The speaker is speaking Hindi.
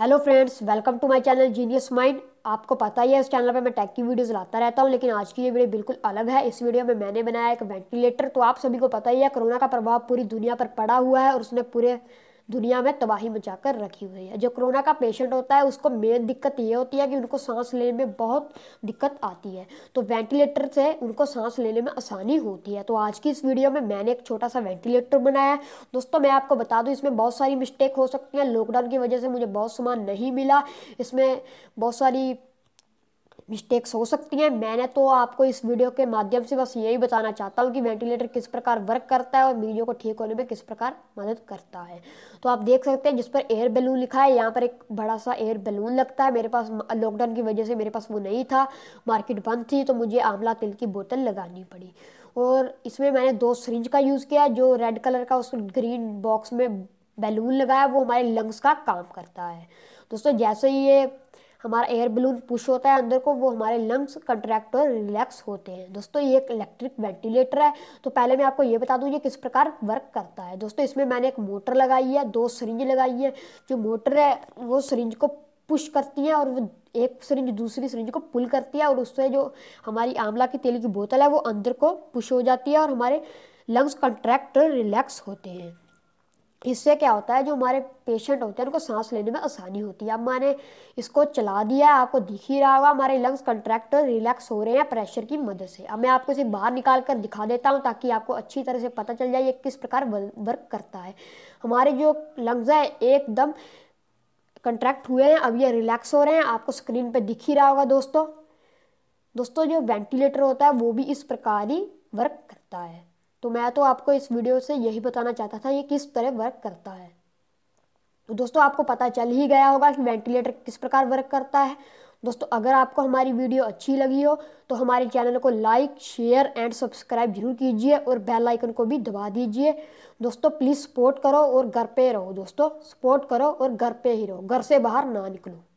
hello friends welcome to my channel genius mind आपको पता ही है इस चैनल पर मैं टेक की वीडियोस लाता रहता हूँ लेकिन आज की ये वीडियो बिल्कुल अलग है इस वीडियो में मैंने बनाया एक वेंटिलेटर तो आप सभी को पता ही है कोरोना का प्रभाव पूरी दुनिया पर पड़ा हुआ है और उसने पूरे दुनिया में तबाही मचा कर रखी हुई है जो कोरोना का पेशेंट होता है उसको मेन दिक्कत ये होती है कि उनको सांस लेने में बहुत दिक्कत आती है तो वेंटिलेटर से उनको सांस लेने में आसानी होती है तो आज की इस वीडियो में मैंने एक छोटा सा वेंटिलेटर बनाया है दोस्तों मैं आपको बता दूँ इसमें बहुत सारी मिस्टेक हो सकती है लॉकडाउन की वजह से मुझे बहुत सामान नहीं मिला इसमें बहुत सारी मिस्टेक्स हो सकती हैं मैंने तो आपको इस वीडियो के माध्यम से बस यही बताना चाहता हूँ कि वेंटिलेटर किस प्रकार वर्क करता है और मरीजों को ठीक होने में किस प्रकार मदद करता है तो आप देख सकते हैं जिस पर एयर बैलून लिखा है यहाँ पर एक बड़ा सा एयर बैलून लगता है मेरे पास लॉकडाउन की वजह से मेरे पास वो नहीं था मार्केट बंद थी तो मुझे आंवला तेल की बोतल लगानी पड़ी और इसमें मैंने दो सरिंज का यूज़ किया जो रेड कलर का उस ग्रीन बॉक्स में बैलून लगाया वो हमारे लंग्स का काम करता है दोस्तों जैसे ही ये हमारा एयर बलून पुश होता है अंदर को वो हमारे लंग्स कंट्रैक्ट और रिलैक्स होते हैं दोस्तों ये एक इलेक्ट्रिक वेंटिलेटर है तो पहले मैं आपको ये बता दूँ ये किस प्रकार वर्क करता है दोस्तों इसमें मैंने एक मोटर लगाई है दो सरिंज लगाई है जो मोटर है वो सरिंज को पुश करती है और वो एक सरिंज दूसरी सरिंज को पुल करती है और उससे जो हमारी आंवला की तेल की बोतल है वो अंदर को पुश हो जाती है और हमारे लंग्स कंट्रैक्ट रिलैक्स होते हैं इससे क्या होता है जो हमारे पेशेंट होते हैं उनको सांस लेने में आसानी होती है अब मैंने इसको चला दिया है आपको दिख ही रहा होगा हमारे लंग्स कंट्रैक्ट रिलैक्स हो रहे हैं प्रेशर की मदद से अब मैं आपको इसे बाहर निकाल कर दिखा देता हूँ ताकि आपको अच्छी तरह से पता चल जाए ये किस प्रकार वर्क करता है हमारे जो लंग्स हैं एकदम कंट्रैक्ट हुए हैं अब ये रिलैक्स हो रहे हैं आपको स्क्रीन पर दिख ही रहा होगा दोस्तों दोस्तों जो वेंटिलेटर होता है वो भी इस प्रकार ही वर्क करता है तो मैं तो आपको इस वीडियो से यही बताना चाहता था ये किस तरह वर्क करता है तो दोस्तों आपको पता चल ही गया होगा कि वेंटिलेटर किस प्रकार वर्क करता है दोस्तों अगर आपको हमारी वीडियो अच्छी लगी हो तो हमारे चैनल को लाइक शेयर एंड सब्सक्राइब जरूर कीजिए और बेल आइकन को भी दबा दीजिए दोस्तों प्लीज़ सपोर्ट करो और घर पे रहो दोस्तों सपोर्ट करो और घर पे ही रहो घर से बाहर ना निकलो